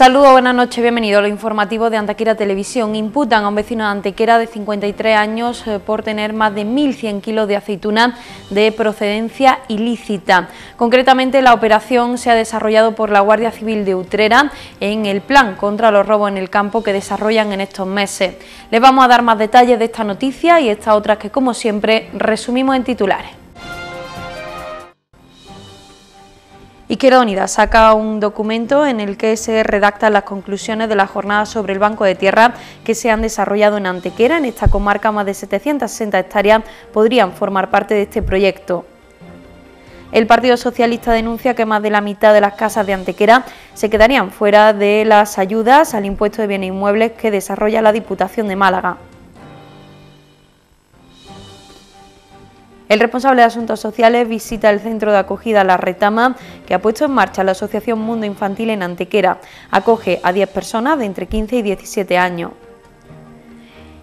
Saludos, buenas noches, bienvenido a lo informativo de Antequera Televisión. Imputan a un vecino de Antequera de 53 años eh, por tener más de 1.100 kilos de aceituna de procedencia ilícita. Concretamente, la operación se ha desarrollado por la Guardia Civil de Utrera en el plan contra los robos en el campo que desarrollan en estos meses. Les vamos a dar más detalles de esta noticia y estas otras que, como siempre, resumimos en titulares. Izquierda Unida saca un documento en el que se redactan las conclusiones de la jornada sobre el Banco de Tierra que se han desarrollado en Antequera. En esta comarca más de 760 hectáreas podrían formar parte de este proyecto. El Partido Socialista denuncia que más de la mitad de las casas de Antequera se quedarían fuera de las ayudas al impuesto de bienes inmuebles que desarrolla la Diputación de Málaga. El responsable de Asuntos Sociales visita el centro de acogida La Retama, que ha puesto en marcha la Asociación Mundo Infantil en Antequera. Acoge a 10 personas de entre 15 y 17 años.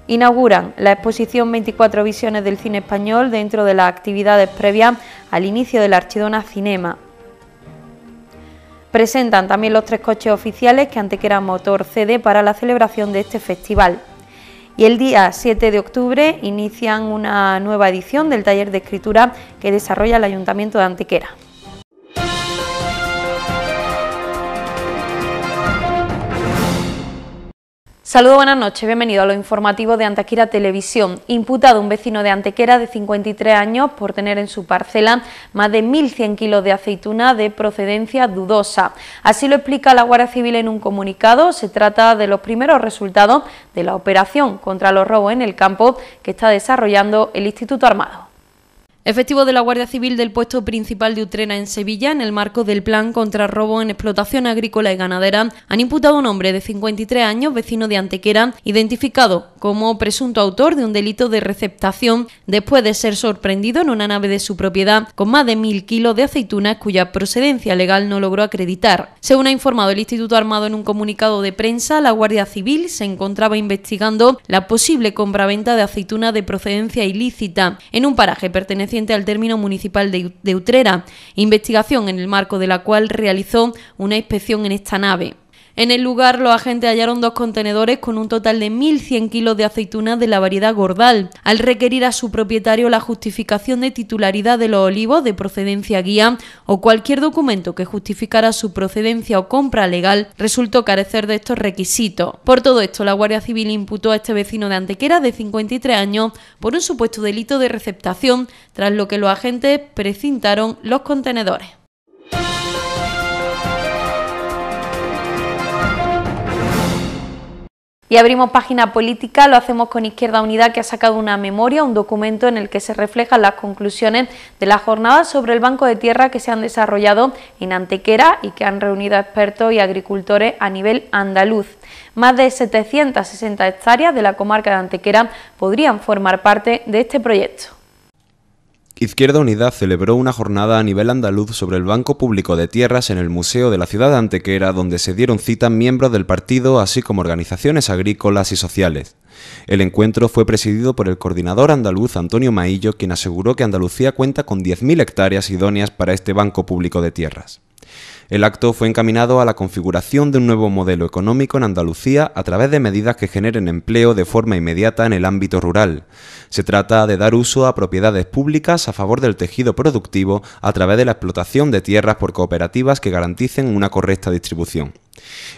Inauguran la exposición 24 visiones del cine español dentro de las actividades previas al inicio de la Archidona Cinema. Presentan también los tres coches oficiales que Antequera Motor cede para la celebración de este festival y el día 7 de octubre inician una nueva edición del taller de escritura que desarrolla el Ayuntamiento de Antequera. Saludos, buenas noches, bienvenido a lo informativo de Antequera Televisión. Imputado un vecino de Antequera de 53 años por tener en su parcela más de 1.100 kilos de aceituna de procedencia dudosa. Así lo explica la Guardia Civil en un comunicado. Se trata de los primeros resultados de la operación contra los robos en el campo que está desarrollando el Instituto Armado. Efectivo de la Guardia Civil del puesto principal de Utrena en Sevilla, en el marco del plan contra robo en explotación agrícola y ganadera, han imputado a un hombre de 53 años, vecino de Antequera, identificado como presunto autor de un delito de receptación después de ser sorprendido en una nave de su propiedad con más de mil kilos de aceitunas cuya procedencia legal no logró acreditar. Según ha informado el Instituto Armado en un comunicado de prensa, la Guardia Civil se encontraba investigando la posible compraventa de aceitunas de procedencia ilícita en un paraje perteneciente al término municipal de Utrera, investigación en el marco de la cual realizó una inspección en esta nave. En el lugar, los agentes hallaron dos contenedores con un total de 1.100 kilos de aceitunas de la variedad Gordal. Al requerir a su propietario la justificación de titularidad de los olivos de procedencia guía o cualquier documento que justificara su procedencia o compra legal, resultó carecer de estos requisitos. Por todo esto, la Guardia Civil imputó a este vecino de Antequera de 53 años por un supuesto delito de receptación, tras lo que los agentes precintaron los contenedores. Y abrimos página política, lo hacemos con Izquierda Unida que ha sacado una memoria, un documento en el que se reflejan las conclusiones de la jornada sobre el banco de tierra que se han desarrollado en Antequera y que han reunido expertos y agricultores a nivel andaluz. Más de 760 hectáreas de la comarca de Antequera podrían formar parte de este proyecto. Izquierda Unida celebró una jornada a nivel andaluz sobre el Banco Público de Tierras en el Museo de la Ciudad de Antequera, donde se dieron cita miembros del partido, así como organizaciones agrícolas y sociales. El encuentro fue presidido por el coordinador andaluz Antonio Maillo, quien aseguró que Andalucía cuenta con 10.000 hectáreas idóneas para este Banco Público de Tierras. El acto fue encaminado a la configuración de un nuevo modelo económico en Andalucía a través de medidas que generen empleo de forma inmediata en el ámbito rural. Se trata de dar uso a propiedades públicas a favor del tejido productivo a través de la explotación de tierras por cooperativas que garanticen una correcta distribución.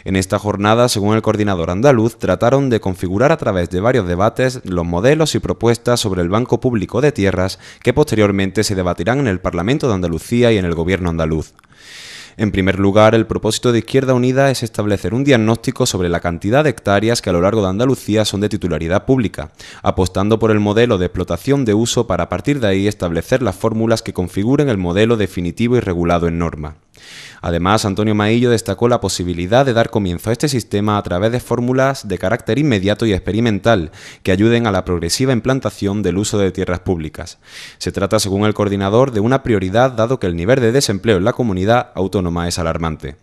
En esta jornada, según el coordinador andaluz, trataron de configurar a través de varios debates los modelos y propuestas sobre el Banco Público de Tierras que posteriormente se debatirán en el Parlamento de Andalucía y en el Gobierno andaluz. En primer lugar, el propósito de Izquierda Unida es establecer un diagnóstico sobre la cantidad de hectáreas que a lo largo de Andalucía son de titularidad pública, apostando por el modelo de explotación de uso para a partir de ahí establecer las fórmulas que configuren el modelo definitivo y regulado en norma. Además, Antonio Maillo destacó la posibilidad de dar comienzo a este sistema a través de fórmulas de carácter inmediato y experimental que ayuden a la progresiva implantación del uso de tierras públicas. Se trata, según el coordinador, de una prioridad dado que el nivel de desempleo en la comunidad autónoma es alarmante.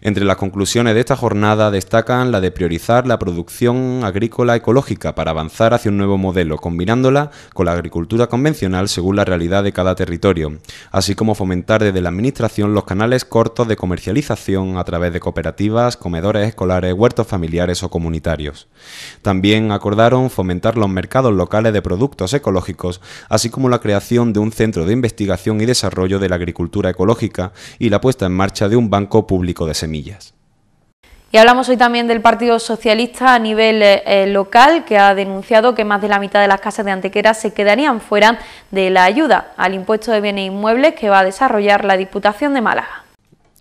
Entre las conclusiones de esta jornada destacan la de priorizar la producción agrícola ecológica para avanzar hacia un nuevo modelo, combinándola con la agricultura convencional según la realidad de cada territorio, así como fomentar desde la Administración los canales cortos de comercialización a través de cooperativas, comedores escolares, huertos familiares o comunitarios. También acordaron fomentar los mercados locales de productos ecológicos, así como la creación de un centro de investigación y desarrollo de la agricultura ecológica y la puesta en marcha de un banco público de semillas. Y hablamos hoy también del Partido Socialista a nivel eh, eh, local, que ha denunciado que más de la mitad de las casas de Antequera se quedarían fuera de la ayuda al impuesto de bienes inmuebles que va a desarrollar la Diputación de Málaga.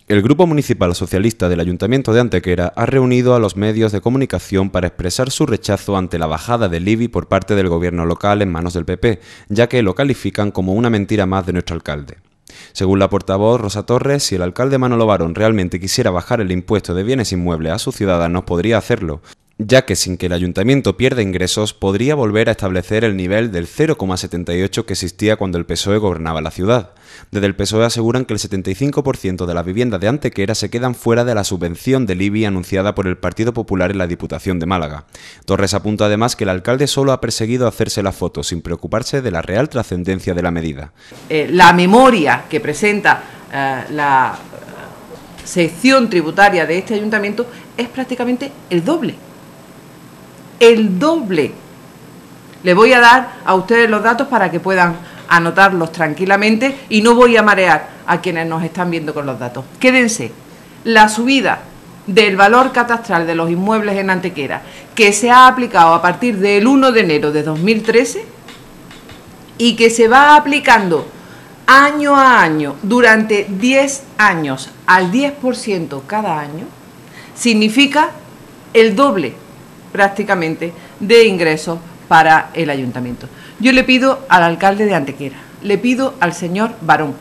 El Grupo Municipal Socialista del Ayuntamiento de Antequera ha reunido a los medios de comunicación para expresar su rechazo ante la bajada del IBI por parte del gobierno local en manos del PP, ya que lo califican como una mentira más de nuestro alcalde. Según la portavoz Rosa Torres, si el alcalde Manolo Barón realmente quisiera bajar el impuesto de bienes inmuebles a sus ciudadanos, podría hacerlo ya que sin que el ayuntamiento pierda ingresos podría volver a establecer el nivel del 0,78 que existía cuando el PSOE gobernaba la ciudad. Desde el PSOE aseguran que el 75% de las viviendas de Antequera se quedan fuera de la subvención de IBI anunciada por el Partido Popular en la Diputación de Málaga. Torres apunta además que el alcalde solo ha perseguido hacerse la foto sin preocuparse de la real trascendencia de la medida. Eh, la memoria que presenta eh, la eh, sección tributaria de este ayuntamiento es prácticamente el doble el doble. Le voy a dar a ustedes los datos para que puedan anotarlos tranquilamente y no voy a marear a quienes nos están viendo con los datos. Quédense, la subida del valor catastral de los inmuebles en Antequera, que se ha aplicado a partir del 1 de enero de 2013 y que se va aplicando año a año durante 10 años al 10% cada año, significa el doble prácticamente de ingresos para el ayuntamiento. Yo le pido al alcalde de Antequera, le pido al señor Barón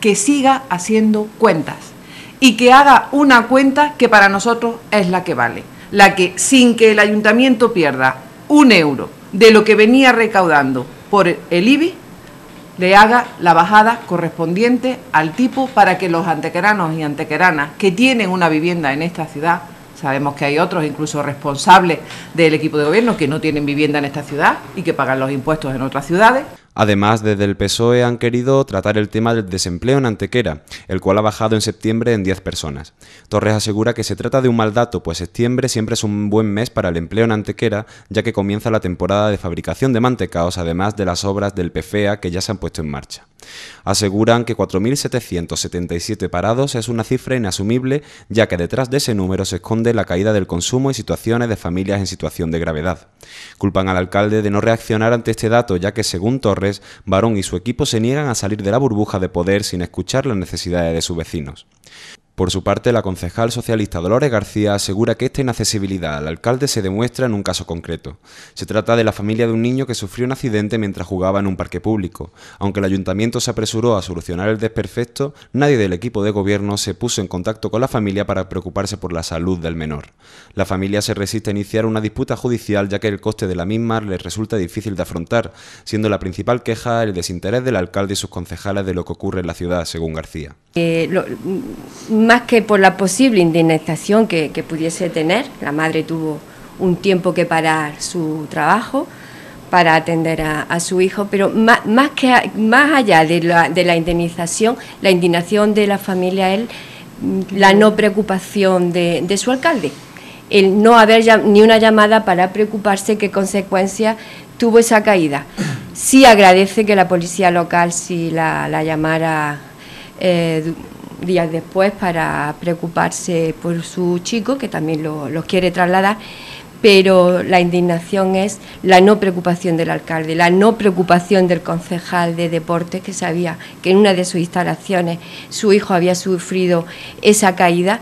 que siga haciendo cuentas y que haga una cuenta que para nosotros es la que vale, la que sin que el ayuntamiento pierda un euro de lo que venía recaudando por el IBI, le haga la bajada correspondiente al tipo para que los antequeranos y antequeranas que tienen una vivienda en esta ciudad Sabemos que hay otros, incluso responsables del equipo de gobierno, que no tienen vivienda en esta ciudad y que pagan los impuestos en otras ciudades. Además, desde el PSOE han querido tratar el tema del desempleo en Antequera, el cual ha bajado en septiembre en 10 personas. Torres asegura que se trata de un mal dato, pues septiembre siempre es un buen mes para el empleo en Antequera, ya que comienza la temporada de fabricación de mantecaos, además de las obras del PFEA que ya se han puesto en marcha. Aseguran que 4.777 parados es una cifra inasumible, ya que detrás de ese número se esconde la caída del consumo y situaciones de familias en situación de gravedad. Culpan al alcalde de no reaccionar ante este dato, ya que según Torres, Varón Barón y su equipo se niegan a salir de la burbuja de poder sin escuchar las necesidades de sus vecinos. Por su parte, la concejal socialista Dolores García asegura que esta inaccesibilidad al alcalde se demuestra en un caso concreto. Se trata de la familia de un niño que sufrió un accidente mientras jugaba en un parque público. Aunque el ayuntamiento se apresuró a solucionar el desperfecto, nadie del equipo de gobierno se puso en contacto con la familia para preocuparse por la salud del menor. La familia se resiste a iniciar una disputa judicial ya que el coste de la misma les resulta difícil de afrontar, siendo la principal queja el desinterés del alcalde y sus concejales de lo que ocurre en la ciudad, según García. Eh, mm, más que por la posible indemnización que, pudiese tener, la madre tuvo un tiempo que parar su trabajo para atender a, su hijo, pero más, allá de la, de la indemnización, la indignación de la familia él la no preocupación de, su alcalde, el no haber ni una llamada para preocuparse qué consecuencia tuvo esa caída. Sí agradece que la policía local, si la, llamara eh, días después para preocuparse por su chico, que también lo, quiere trasladar, pero la indignación es la no preocupación del alcalde, la no preocupación del concejal de deportes que sabía que en una de sus instalaciones su hijo había sufrido esa caída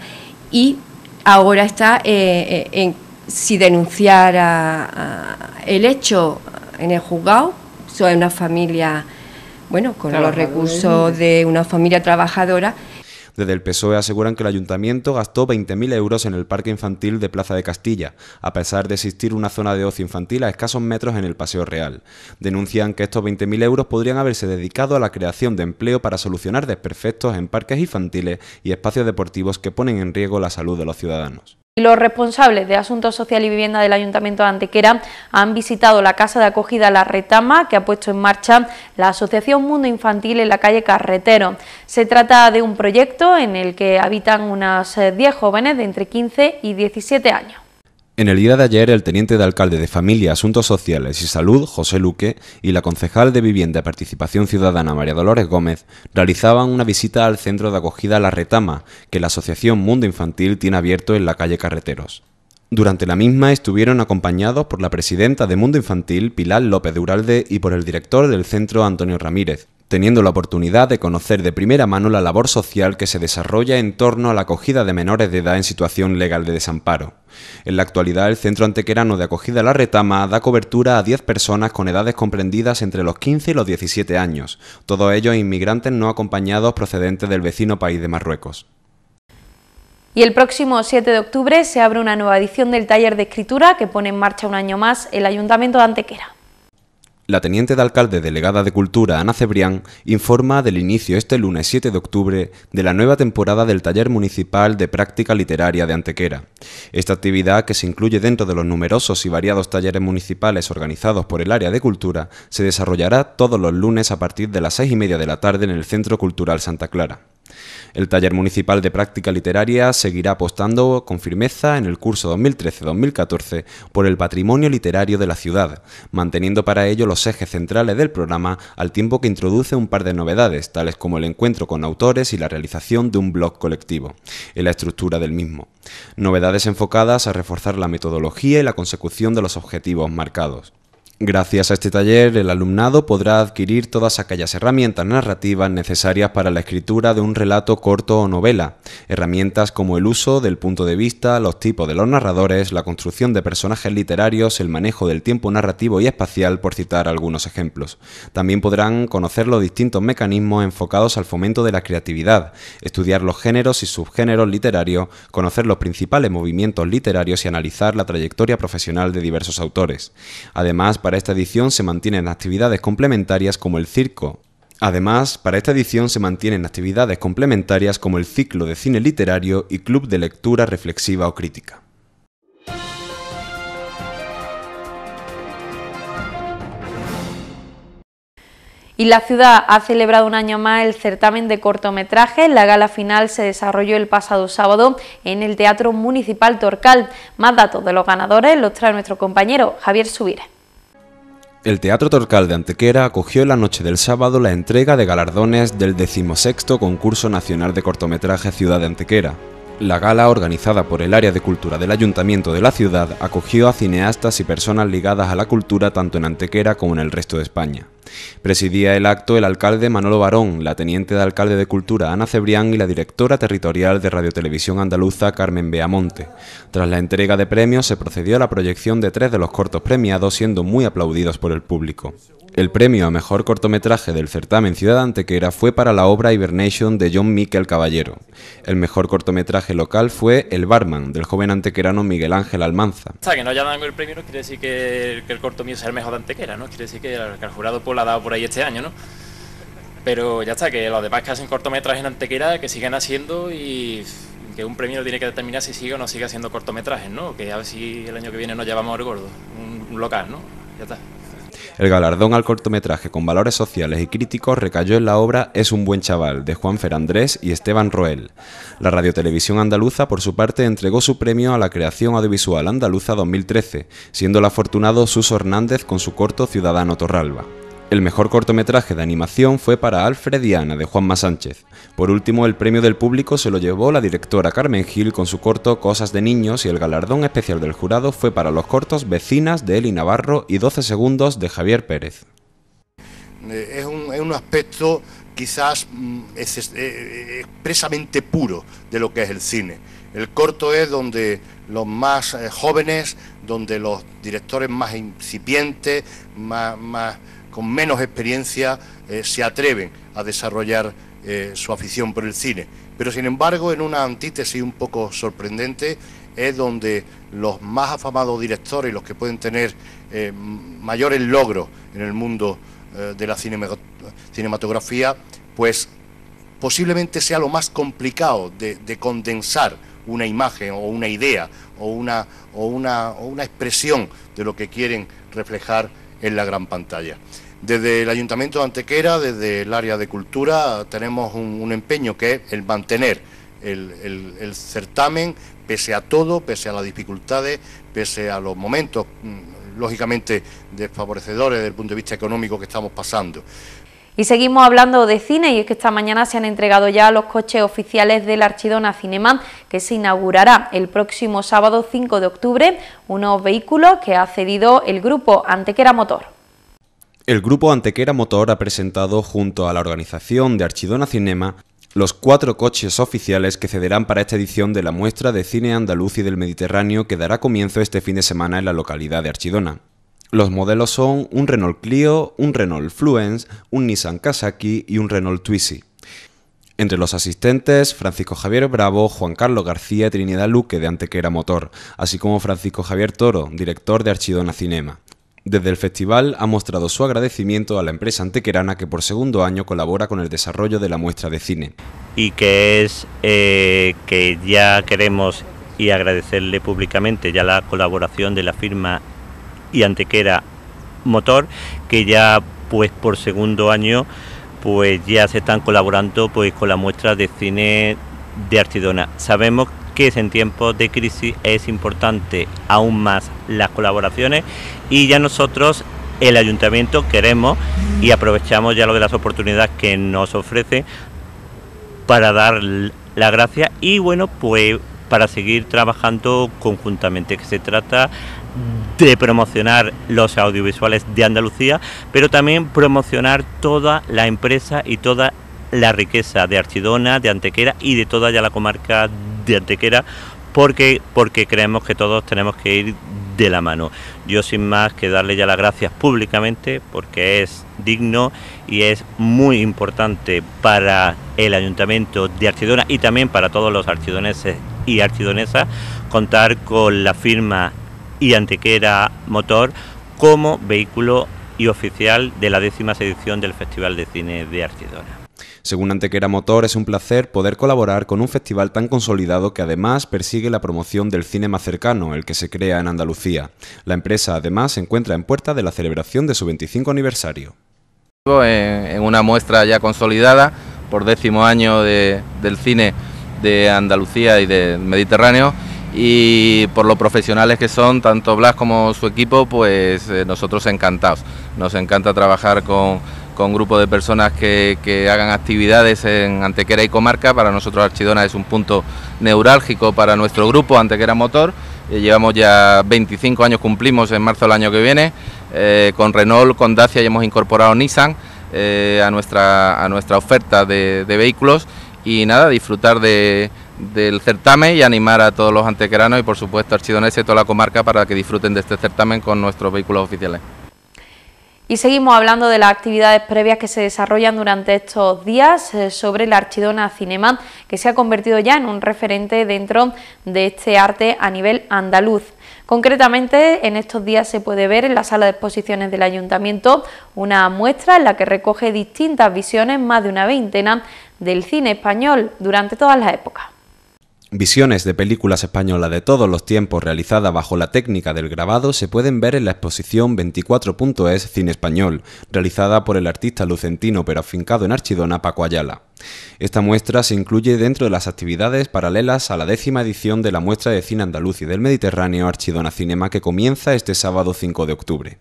y ahora está eh, eh, en si denunciara el hecho en el juzgado, soy una familia, bueno, con los recursos de una familia trabajadora, desde el PSOE aseguran que el ayuntamiento gastó 20.000 euros en el parque infantil de Plaza de Castilla, a pesar de existir una zona de ocio infantil a escasos metros en el Paseo Real. Denuncian que estos 20.000 euros podrían haberse dedicado a la creación de empleo para solucionar desperfectos en parques infantiles y espacios deportivos que ponen en riesgo la salud de los ciudadanos. Los responsables de Asuntos Social y Vivienda del Ayuntamiento de Antequera han visitado la casa de acogida La Retama que ha puesto en marcha la Asociación Mundo Infantil en la calle Carretero. Se trata de un proyecto en el que habitan unas 10 eh, jóvenes de entre 15 y 17 años. En el día de ayer, el teniente de alcalde de Familia, Asuntos Sociales y Salud, José Luque, y la concejal de Vivienda y Participación Ciudadana, María Dolores Gómez, realizaban una visita al centro de acogida La Retama, que la Asociación Mundo Infantil tiene abierto en la calle Carreteros. Durante la misma estuvieron acompañados por la presidenta de Mundo Infantil, Pilar López de Uralde, y por el director del centro, Antonio Ramírez teniendo la oportunidad de conocer de primera mano la labor social que se desarrolla en torno a la acogida de menores de edad en situación legal de desamparo. En la actualidad, el Centro Antequerano de Acogida a La Retama da cobertura a 10 personas con edades comprendidas entre los 15 y los 17 años, todos ellos inmigrantes no acompañados procedentes del vecino país de Marruecos. Y el próximo 7 de octubre se abre una nueva edición del taller de escritura que pone en marcha un año más el Ayuntamiento de Antequera. La teniente de alcalde delegada de Cultura, Ana Cebrián, informa del inicio este lunes 7 de octubre de la nueva temporada del Taller Municipal de Práctica Literaria de Antequera. Esta actividad, que se incluye dentro de los numerosos y variados talleres municipales organizados por el área de cultura, se desarrollará todos los lunes a partir de las 6 y media de la tarde en el Centro Cultural Santa Clara. El Taller Municipal de Práctica Literaria seguirá apostando con firmeza en el curso 2013-2014 por el patrimonio literario de la ciudad, manteniendo para ello los ejes centrales del programa al tiempo que introduce un par de novedades, tales como el encuentro con autores y la realización de un blog colectivo, en la estructura del mismo. Novedades enfocadas a reforzar la metodología y la consecución de los objetivos marcados. Gracias a este taller, el alumnado podrá adquirir todas aquellas herramientas narrativas necesarias para la escritura de un relato corto o novela, herramientas como el uso del punto de vista, los tipos de los narradores, la construcción de personajes literarios, el manejo del tiempo narrativo y espacial, por citar algunos ejemplos. También podrán conocer los distintos mecanismos enfocados al fomento de la creatividad, estudiar los géneros y subgéneros literarios, conocer los principales movimientos literarios y analizar la trayectoria profesional de diversos autores. Además, para esta edición se mantienen actividades complementarias como el circo. Además, para esta edición se mantienen actividades complementarias como el ciclo de cine literario y club de lectura reflexiva o crítica. Y la ciudad ha celebrado un año más el certamen de cortometrajes. La gala final se desarrolló el pasado sábado en el Teatro Municipal Torcal. Más datos de los ganadores los trae nuestro compañero Javier Subir el Teatro Torcal de Antequera acogió la noche del sábado la entrega de galardones del decimosexto Concurso Nacional de Cortometraje Ciudad de Antequera, la gala, organizada por el Área de Cultura del Ayuntamiento de la ciudad, acogió a cineastas y personas ligadas a la cultura tanto en Antequera como en el resto de España. Presidía el acto el alcalde Manolo Barón, la teniente de alcalde de Cultura Ana Cebrián y la directora territorial de Radiotelevisión Andaluza Carmen Beamonte. Tras la entrega de premios se procedió a la proyección de tres de los cortos premiados siendo muy aplaudidos por el público. El premio a mejor cortometraje del certamen Ciudad Antequera fue para la obra Hibernation de John Miquel Caballero. El mejor cortometraje local fue El Barman, del joven antequerano Miguel Ángel Almanza. O que no haya dado el premio no quiere decir que el, corto mío sea el mejor de Antequera, ¿no? Quiere decir que el, jurado pues, lo ha dado por ahí este año, ¿no? Pero ya está, que los demás que hacen cortometrajes en Antequera, que sigan haciendo y que un premio tiene que determinar si sigue o no sigue haciendo cortometrajes, ¿no? Que a ver si el año que viene nos llevamos el gordo, un, un local, ¿no? Ya está. El galardón al cortometraje con valores sociales y críticos recayó en la obra Es un buen chaval, de Juan Ferandrés y Esteban Roel. La radiotelevisión andaluza, por su parte, entregó su premio a la creación audiovisual andaluza 2013, siendo el afortunado Suso Hernández con su corto Ciudadano Torralba. El mejor cortometraje de animación fue para Alfred y Ana de Juanma Sánchez. Por último, el premio del público se lo llevó la directora Carmen Gil con su corto Cosas de Niños y el galardón especial del jurado fue para los cortos Vecinas de Eli Navarro y 12 segundos de Javier Pérez. Eh, es un, aspecto quizás mm, eh, eh, expresamente puro de lo que es el cine. El corto es donde los más jóvenes, donde los directores más incipientes, más con menos experiencia eh, se atreven a desarrollar eh, su afición por el cine. Pero sin embargo, en una antítesis un poco sorprendente, es donde los más afamados directores, los que pueden tener eh, mayores logros en el mundo de la cinematografía, pues posiblemente sea lo más complicado de, condensar una imagen o una idea o una, o una, o una expresión de lo que quieren reflejar en la gran pantalla. Desde el Ayuntamiento de Antequera, desde el área de cultura, tenemos un, empeño que es el mantener el, el, certamen, pese a todo, pese a las dificultades, pese a los momentos, mm, lógicamente, desfavorecedores desde el punto de vista económico que estamos pasando. Y seguimos hablando de cine y es que esta mañana se han entregado ya los coches oficiales del Archidona Cinema que se inaugurará el próximo sábado 5 de octubre, unos vehículos que ha cedido el grupo Antequera Motor. El grupo Antequera Motor ha presentado junto a la organización de Archidona Cinema los cuatro coches oficiales que cederán para esta edición de la muestra de cine andaluz y del Mediterráneo que dará comienzo este fin de semana en la localidad de Archidona. Los modelos son un Renault Clio, un Renault Fluence, un Nissan Kasaki y un Renault Twizy. Entre los asistentes, Francisco Javier Bravo, Juan Carlos García Trinidad Luque de Antequera Motor, así como Francisco Javier Toro, director de Archidona Cinema. Desde el festival ha mostrado su agradecimiento a la empresa antequerana que por segundo año colabora con el desarrollo de la muestra de cine. Y que es eh, que ya queremos y agradecerle públicamente ya la colaboración de la firma y Antequera Motor, que ya pues por segundo año pues ya se están colaborando pues con la muestra de cine de Artidona. Sabemos que en tiempos de crisis es importante aún más las colaboraciones y ya nosotros el ayuntamiento queremos y aprovechamos ya lo de las oportunidades que nos ofrece para dar la gracia y bueno pues para seguir trabajando conjuntamente que se trata de promocionar los audiovisuales de Andalucía, pero también promocionar toda la empresa y toda la riqueza de Archidona, de Antequera y de toda ya la comarca de Antequera, porque, porque creemos que todos tenemos que ir de la mano. Yo sin más que darle ya las gracias públicamente porque es digno y es muy importante para el Ayuntamiento de Archidona y también para todos los archidoneses y archidonesas contar con la firma y Antequera Motor como vehículo y oficial de la décima edición del Festival de Cine de Archidona. Según Antequera Motor, es un placer poder colaborar con un festival tan consolidado que además persigue la promoción del cine más cercano, el que se crea en Andalucía. La empresa además se encuentra en puerta de la celebración de su 25 aniversario. En una muestra ya consolidada por décimo año del cine de Andalucía y del Mediterráneo, y por lo profesionales que son, tanto Blas como su equipo, pues eh, nosotros encantados. Nos encanta trabajar con, con grupos de personas que, que, hagan actividades en Antequera y comarca. Para nosotros Archidona es un punto neurálgico para nuestro grupo Antequera Motor. Eh, llevamos ya 25 años, cumplimos en marzo del año que viene, eh, con Renault, con Dacia y hemos incorporado Nissan a, nuestra, a nuestra oferta de vehículos y nada, disfrutar de, del certamen y animar a todos los antequeranos y por supuesto archidones y toda la comarca para que disfruten de este certamen con nuestros vehículos oficiales. Y seguimos hablando de las actividades previas que se desarrollan durante estos días eh, sobre la Archidona Cinema, que se ha convertido ya en un referente dentro de este arte a nivel andaluz. Concretamente, en estos días se puede ver en la sala de exposiciones del Ayuntamiento una muestra en la que recoge distintas visiones, más de una veintena, del cine español durante todas las épocas. Visiones de películas españolas de todos los tiempos realizadas bajo la técnica del grabado se pueden ver en la exposición 24.es Cine Español, realizada por el artista lucentino pero afincado en Archidona Paco Ayala. Esta muestra se incluye dentro de las actividades paralelas a la décima edición de la muestra de cine andaluz y del Mediterráneo Archidona Cinema que comienza este sábado 5 de octubre.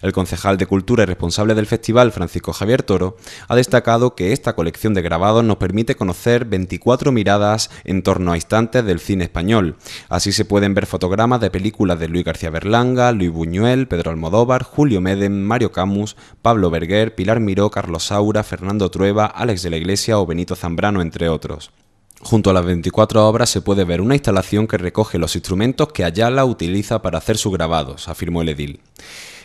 El concejal de Cultura y responsable del festival, Francisco Javier Toro, ha destacado que esta colección de grabados nos permite conocer 24 miradas en torno a instantes del cine español. Así se pueden ver fotogramas de películas de Luis García Berlanga, Luis Buñuel, Pedro Almodóvar, Julio Medem, Mario Camus, Pablo Berger, Pilar Miró, Carlos Saura, Fernando Trueba, Alex de la Iglesia o Benito Zambrano, entre otros. Junto a las 24 obras se puede ver una instalación que recoge los instrumentos que Ayala utiliza para hacer sus grabados, afirmó el edil.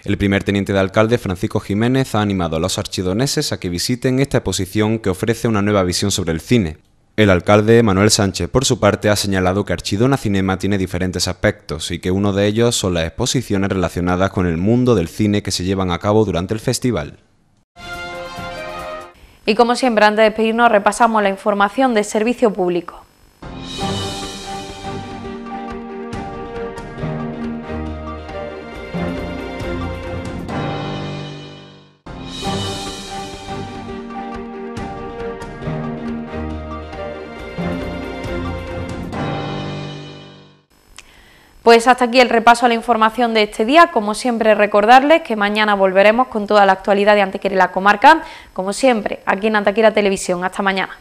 El primer teniente de alcalde, Francisco Jiménez, ha animado a los archidoneses a que visiten esta exposición que ofrece una nueva visión sobre el cine. El alcalde Manuel Sánchez, por su parte, ha señalado que Archidona Cinema tiene diferentes aspectos y que uno de ellos son las exposiciones relacionadas con el mundo del cine que se llevan a cabo durante el festival. Y como siempre, antes de despedirnos, repasamos la información de servicio público. Pues hasta aquí el repaso a la información de este día. Como siempre, recordarles que mañana volveremos con toda la actualidad de Antequera y la comarca, como siempre, aquí en Antequera Televisión. Hasta mañana.